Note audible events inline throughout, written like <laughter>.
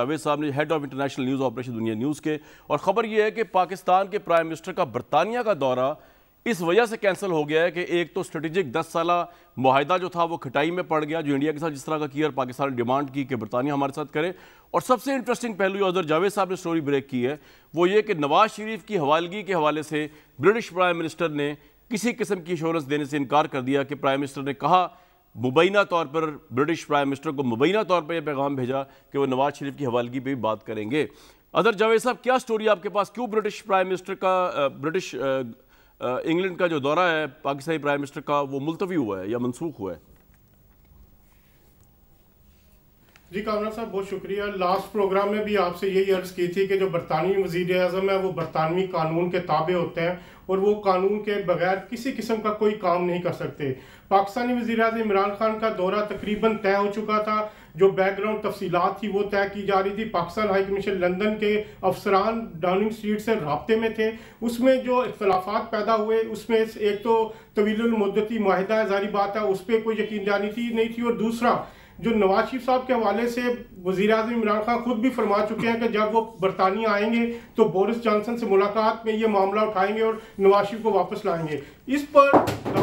जावेद साहब ने head of international news operation Dunya news के और ख़बर यह है कि पाकिस्तान के प्राइम मिनिस्टर का बरतानिया का दौरा इस वजह से कैंसिल हो गया है कि एक तो स्ट्रेटेजिक दस साल माहिदा जो था वो खटाई में पड़ गया जो इंडिया के साथ जिस तरह का किया और पाकिस्तान ने डिमांड की कि बरतानिया हमारे साथ करे और सबसे इंटरेस्टिंग पहलू अदर जावेद साहब ने स्टोरी ब्रेक की है वो ये कि नवाज शरीफ की हवालगी के हवाले से ब्रिटिश प्राइम मिनिस्टर ने किसी किस्म की इंश्योरेंस देने से इनकार कर दिया कि प्राइम मिनिस्टर ने कहा मुबैना तौर पर ब्रिटिश प्राइम मिनिस्टर को मुबैना तौर पर यह पैगाम भेजा कि वो नवाज शरीफ की हवालगी पर भी बात करेंगे अदर जावेद साहब क्या स्टोरी आपके पास क्यों ब्रिटिश प्राइम मिनिस्टर का ब्रिटिश इंग्लैंड का जो दौरा है पाकिस्तानी प्राइम मिनिस्टर का वो मुलतवी हुआ है या मनसूख हुआ है जी कामरान साहब बहुत शुक्रिया लास्ट प्रोग्राम में भी आपसे यही अर्ज़ की थी कि जो बरतानवी वजीर अजम है वो बरतानवी कानून के ताबे होते हैं और वो कानून के बगैर किसी किस्म का कोई काम नहीं कर सकते पाकिस्तानी वजी अजम इमरान खान का दौरा तकरीबन तय हो चुका था जो बैकग्राउंड तफसीत थी वो तय की जा रही थी पाकिस्तान हाई कमीशन लंदन के अफसरान डाउनिंग स्ट्रीट से रबते में थे उसमें जो इख्तलाफात पैदा हुए उसमें एक तो तवीलमदती माहिदा जारी बात है उस पर कोई यकीन जानी थी नहीं थी और दूसरा जो नवाज शरीफ साहब के हवाले से वजी अजम इमरान खान खुद भी फरमा चुके हैं कि जब वो बरतानिया आएंगे तो बोरिस जॉनसन से मुलाकात में ये मामला उठाएंगे और नवाज शरीफ को वापस लाएंगे इस पर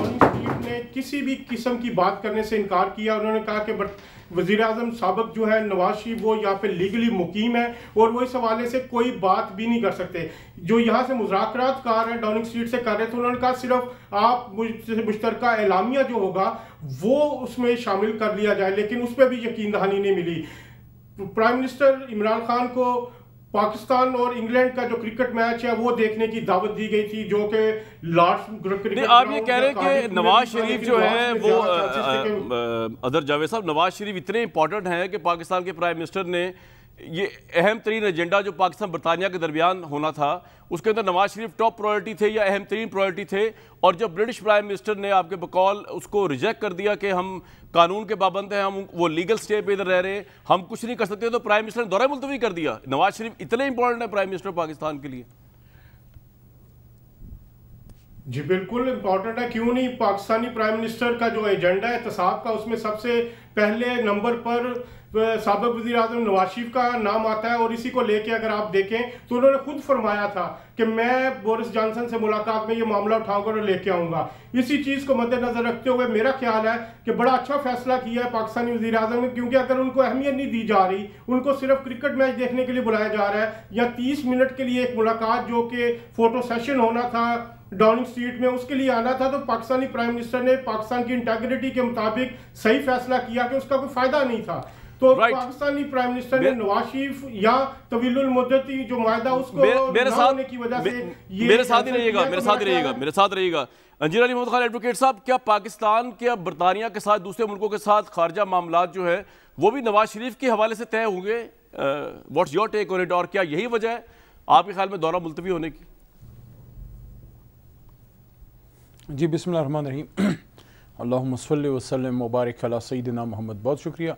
किसी भी किस्म की बात करने से इनकार किया उन्होंने कहा कि बट वजीर अजम सबक जो है नवाज शरीफ वो यहाँ पे लीगली मुकीम है और वो इस हवाले से कोई बात भी नहीं कर सकते जो यहाँ से मुजाकर रहे हैं डाउनिंग स्ट्रीट से कर रहे थे तो उन्होंने कहा सिर्फ आप मुश्तर एलामिया जो होगा वो उसमें शामिल कर लिया जाए लेकिन उस पर भी यकीन दहानी नहीं मिली प्राइम मिनिस्टर इमरान खान को पाकिस्तान और इंग्लैंड का जो क्रिकेट मैच है वो देखने की दावत दी गई थी जो कि लार्ड्स आप ये कह रहे हैं कि नवाज शरीफ जो है वो अदर जावेद साहब नवाज शरीफ इतने इंपॉर्टेंट हैं कि पाकिस्तान के प्राइम मिनिस्टर ने ये अहम तरीन एजेंडा जो पाकिस्तान बरतानिया के दरमियान होना था उसके अंदर नवाज शरीफ टॉप प्रायोरिटी थे या अहम तरीन प्रायोरिटी थे और जब ब्रिटिश प्राइम मिनिस्टर ने आपके बकौल उसको रिजेक्ट कर दिया कि हम कानून के पाबंद हैं हम वो लीगल स्टे पे इधर रह रहे हम कुछ नहीं कर सकते तो प्राइम मिनिस्टर ने दौरा मुलतवी कर दिया नवाज शरीफ इतने इंपॉर्टेंट है प्राइम मिनिस्टर पाकिस्तान के लिए जी बिल्कुल इम्पोर्टेंट है क्यों नहीं पाकिस्तानी प्राइम मिनिस्टर का जो एजेंडा है तसाब का उसमें सबसे पहले नंबर पर सबक वजी अजम नवाज शरीफ का नाम आता है और इसी को लेके अगर आप देखें तो उन्होंने खुद फरमाया था कि मैं बोरिस जॉनसन से मुलाकात में ये मामला उठाऊंगा और लेके आऊंगा इसी चीज़ को मद्देनजर रखते हुए मेरा ख्याल है कि बड़ा अच्छा फैसला किया है पाकिस्तानी वजी अजम ने क्योंकि अगर उनको अहमियत नहीं दी जा रही उनको सिर्फ क्रिकेट मैच देखने के लिए बुलाया जा रहा है या तीस मिनट के लिए एक मुलाकात जो कि फोटो सेशन होना था डाउनिंग स्ट्रीट में उसके लिए आना था तो पाकिस्तानी प्राइम मिनिस्टर ने पाकिस्तान की इंटेग्रिटी के मुताबिक सही फैसला किया कि उसका कोई फायदा नहीं था तो right. पाकिस्तानी प्राइम मिनिस्टर ने नवाज शरीफ या तवील मुद्दती जो मायदा उसको मेरे, साथ होने की वजह से ये मेरे साथ ही रहिएगा मेरे तो साथ रहिएगा मेरे साथ रहिएगा अंजीर अली मोहम्मद खान एडवोकेट साहब क्या पाकिस्तान के अब बरतानिया के साथ दूसरे मुल्कों के साथ खारजा मामला जो है वो भी नवाज शरीफ के हवाले से तय होंगे what's your take on it और क्या यही वजह है आपके ख्याल में दौरा मुलतवी होने की जी बिसमान रहीम <clears throat> अल्लासल वसलम मुबारक सईदना मोहम्मद बहुत शुक्रिया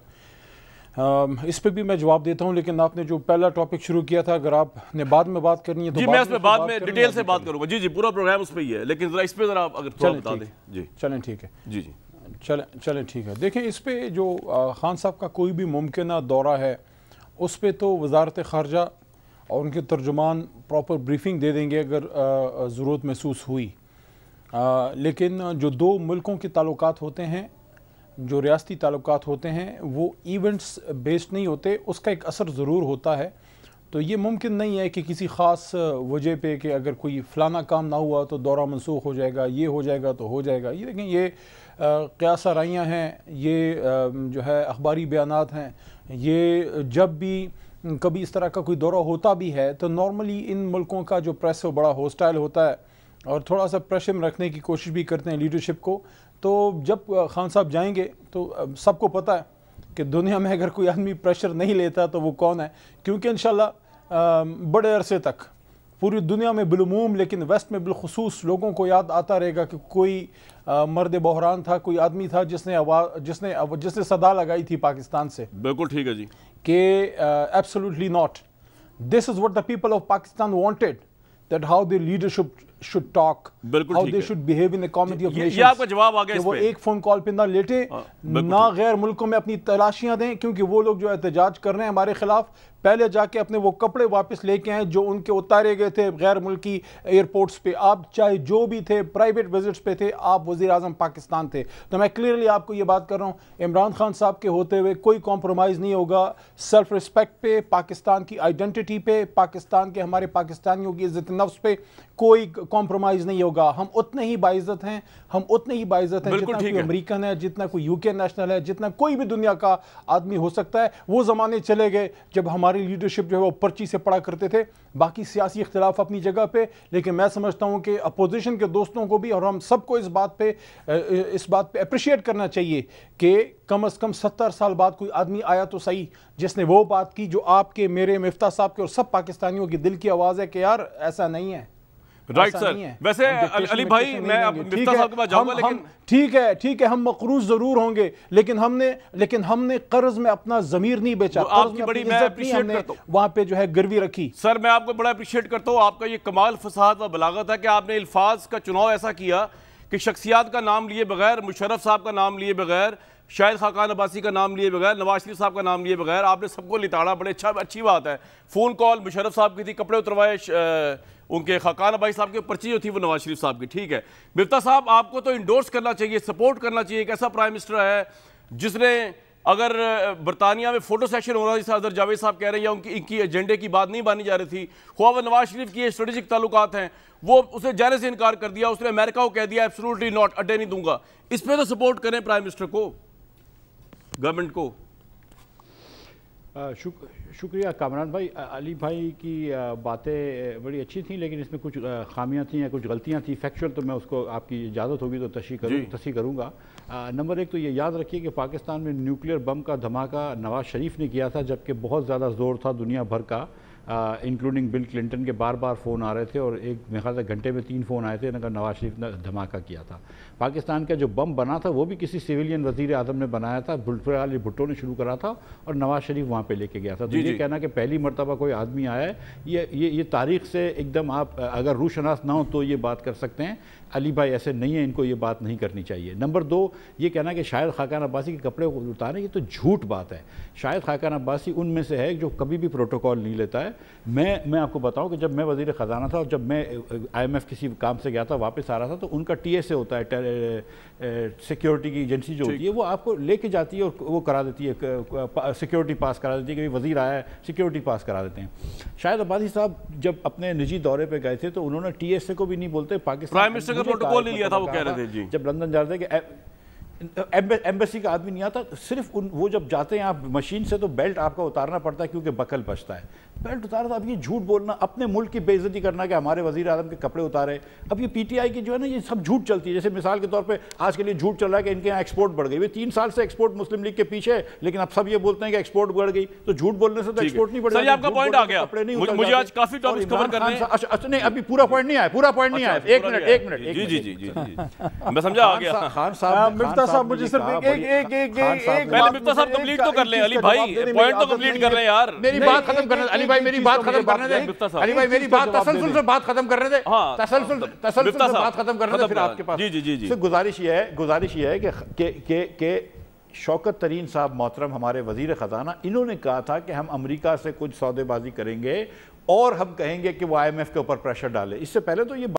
इस पे भी मैं जवाब देता हूँ लेकिन आपने जो पहला टॉपिक शुरू किया था अगर आपने बाद में बात करनी है तो जी मैं इसमें बाद में डिटेल से बात करूँगा जी जी पूरा प्रोग्राम उस पर ही है लेकिन जरा इस पर जरा अगर चलें बता दें जी चलें ठीक है जी जी चलें चलें ठीक है देखिए इस पर जो खान साहब का कोई भी मुमकिन दौरा है उस पर तो वजारत खारजा और उनके तर्जुमान प्रॉपर ब्रीफिंग दे देंगे अगर ज़रूरत महसूस हुई आ, लेकिन जो दो मुल्कों के ताल्लुक होते हैं जो रियाती ताल्लुक होते हैं वो इवेंट्स बेस्ड नहीं होते उसका एक असर ज़रूर होता है तो ये मुमकिन नहीं है कि किसी ख़ास वजह पे कि अगर कोई फ़लाना काम ना हुआ तो दौरा मनसूख हो जाएगा ये हो जाएगा तो हो जाएगा ये देखें ये क्यासा राइयाँ हैं ये आ, जो है अखबारी बयान हैं ये जब भी कभी इस तरह का कोई दौरा होता भी है तो नॉर्मली इन मुल्कों का जो प्रेस है वो बड़ा होस्टाइल होता है और थोड़ा सा प्रेशर रखने की कोशिश भी करते हैं लीडरशिप को तो जब खान साहब जाएंगे तो सबको पता है कि दुनिया में अगर कोई आदमी प्रेशर नहीं लेता तो वो कौन है क्योंकि इन बड़े अरसे तक पूरी दुनिया में बिलमूम लेकिन वेस्ट में बिलखसूस लोगों को याद आता रहेगा कि कोई मर्द बहरान था कोई आदमी था जिसने आवाज जिसने जिसने सदा लगाई थी पाकिस्तान से बिल्कुल ठीक है जी कि absolutely not this is what the people of Pakistan wanted that how the leadership should talk, how they should behave in the comedy of nations. ये आपका जवाब आ गया कि वो एक फोन कॉल पे ना लेटे हाँ, ना गैर मुल्कों में अपनी तलाशियां दें क्योंकि वो लोग जो एहतजाज कर रहे हैं हमारे खिलाफ पहले जाके अपने वो कपड़े वापस लेके आए जो उनके उतारे गए थे गैर मुल्की एयरपोर्ट्स पे आप चाहे जो भी थे प्राइवेट विजिट्स पे थे आप वजी अजम पाकिस्तान थे तो मैं क्लियरली आपको ये बात कर रहा हूँ इमरान खान साहब के होते हुए कोई कॉम्प्रोमाइज़ नहीं होगा सेल्फ रिस्पेक्ट पे पाकिस्तान की आइडेंटिटी पे पाकिस्तान के हमारे पाकिस्तानियों की इज्जत नफ्स पे कोई कॉम्प्रोमाइज़ नहीं होगा हम उतने ही बाइज़त हैं हम उतने ही बाइज़त हैं जितना कोई अमरीकन है जितना कोई यूके नेशनल है जितना कोई भी दुनिया का आदमी हो सकता है वो ज़माने चले गए जब हमारे हमारी लीडरशिप जो है वो पर्ची से पढ़ा करते थे बाकी सियासी इख्तलाफ अपनी जगह पे लेकिन मैं समझता हूँ कि अपोजिशन के दोस्तों को भी और हम सबको इस बात पे इस बात पे अप्रिशिएट करना चाहिए कि कम अज़ कम सत्तर साल बाद कोई आदमी आया तो सही जिसने वो बात की जो आपके मेरे मफ्ता साहब के और सब पाकिस्तानियों की दिल की आवाज़ है कि यार ऐसा नहीं है राइट सर वैसे अली भाई मैं मिफ्ता साहब के पास जाऊंगा लेकिन ठीक है ठीक है हम मकरूज जरूर होंगे लेकिन हमने लेकिन हमने कर्ज में अपना जमीर नहीं बेचा आपकी बड़ी मैं अप्रिशिएट करता हूं वहां पे जो है गर्वी रखी सर मैं आपको बड़ा अप्रिशिएट करता हूँ आपका ये कमाल फसाद व बलागत है कि आपने अल्फाज का चुनाव ऐसा किया कि शख्सियात का नाम लिए बगैर मुशरफ साहब का नाम लिए बगैर शाहिद खाकान अब्बासी का नाम लिए बगैर नवाज शरीफ साहब का नाम लिए बगैर आपने सबको लिताड़ा बड़े अच्छा अच्छी बात है फ़ोन कॉल मुशरफ साहब की थी कपड़े उतरवाए उनके खकान भाई साहब की पर्ची जो थी वो नवाज शरीफ साहब की ठीक है बिफ्ता साहब आपको तो इंडोर्स करना चाहिए सपोर्ट करना चाहिए एक ऐसा प्राइम मिनिस्टर है जिसने अगर बरतानिया में फोटो सेशन हो रहा था अदर जावेद साहब कह रहे हैं या उनकी इनकी एजेंडे की बात नहीं मानी जा रही थी खुआ व नवाज शरीफ की स्ट्रेटेजिक ताल्लुकात हैं वो उसे जाने से इनकार कर दिया उसने अमेरिका को कह दिया एब्सोल्युटली नॉट अड्डे नहीं दूंगा इस पर तो सपोर्ट करें प्राइम मिनिस्टर को गवर्नमेंट को शुक, शुक्रिया कामरान भाई अली भाई की बातें बड़ी अच्छी थी लेकिन इसमें कुछ खामियां थी या कुछ गलतियां थी फैक्चुअल तो मैं उसको आपकी इजाज़त होगी तो तशी करूँ तसी करूँगा नंबर एक तो ये याद रखिए कि पाकिस्तान में न्यूक्लियर बम का धमाका नवाज शरीफ ने किया था जबकि बहुत ज़्यादा ज़ोर था दुनिया भर का इंक्लूडिंग बिल क्लिंटन के बार बार फ़ोन आ रहे थे और एक मेरे ख्याल घंटे में तीन फ़ोन आए थे इन्होंने नवाज शरीफ ने धमाका किया था पाकिस्तान का जो बम बना था वो भी किसी सिविलियन वजीर आजम ने बनाया था बुल्फर अली भुट्टो ने शुरू करा था और नवाज शरीफ वहाँ पर लेके गया था तो ये कहना कि पहली मरतबा कोई आदमी आया है ये ये ये तारीख से एकदम आप अगर रूशनास ना हो तो ये बात कर सकते हैं अली भाई ऐसे नहीं है इनको ये बात नहीं करनी चाहिए नंबर दो ये कहना कि शायद खाकान अब्बासी के कपड़े उतारें ये तो झूठ बात है शायद खाकान अब्बासी उनमें से है जो कभी भी प्रोटोकॉल नहीं लेता है मैं मैं आपको बताऊं कि जब मैं वजीर ख़जाना था और जब मैं आईएमएफ किसी काम से गया था वापस आ रहा था तो उनका टीएसए होता है सिक्योरिटी की एजेंसी जो होती है वो आपको लेके जाती है और वो करा देती है सिक्योरिटी पास करा देती है कि वजीर आया है सिक्योरिटी पास करा देते हैं शायद अबादी साहब जब अपने निजी दौरे पर गए थे तो उन्होंने टीएसए को भी नहीं बोलते पाकिस्तान जब लंदन जा रहे थे एम्बेसी का आदमी नहीं आता सिर्फ उन वो जब जाते हैं आप मशीन से तो बेल्ट आपका उतारना पड़ता है क्योंकि बकल बचता है बेल्ट उतारा तो था अब ये झूठ बोलना अपने मुल्क की बेइज्जती करना कि हमारे वजीर आजम के कपड़े उतारे अब ये पीटीआई की जो है ना ये सब झूठ चलती है जैसे मिसाल के तौर पे आज के लिए झूठ चल रहा है कि इनके यहाँ एक्सपोर्ट बढ़ गई वे तीन साल से एक्सपोर्ट मुस्लिम लीग के पीछे लेकिन अब सब ये बोलते हैं कि एक्सपोर्ट बढ़ गई तो झूठ बोलने से तो एक्सपोर्ट नहीं बढ़ आपका पॉइंट आ गया कपड़े नहीं मुझे आज काफी अच्छा नहीं अभी पूरा पॉइंट नहीं आया पूरा अच्छा, पॉइंट नहीं आया एक मिनट एक मिनट जी जी जी मैं समझा आ गया हाँ, खान साहब साहब मुझे सिर्फ एक एक एक एक साहब कंप्लीट तो, तो कर अली भाई पॉइंट तो कंप्लीट कर यार मेरी बात खत्म अली भाई मेरी बात खत्म करने दे अली भाई मेरी बात तसलसल से बात खत्म करने दे तसलसल हाँ, तसलसल से बात खत्म करने दे फिर आपके पास जी जी जी गुजारिश ये है गुजारिश ये है कि के शौकत तरीन साहब मोहतरम हमारे वजीर ख़जाना इन्होंने कहा था कि हम अमेरिका से कुछ सौदेबाजी करेंगे और हम कहेंगे कि वो आईएमएफ के ऊपर प्रेशर डाले इससे पहले तो ये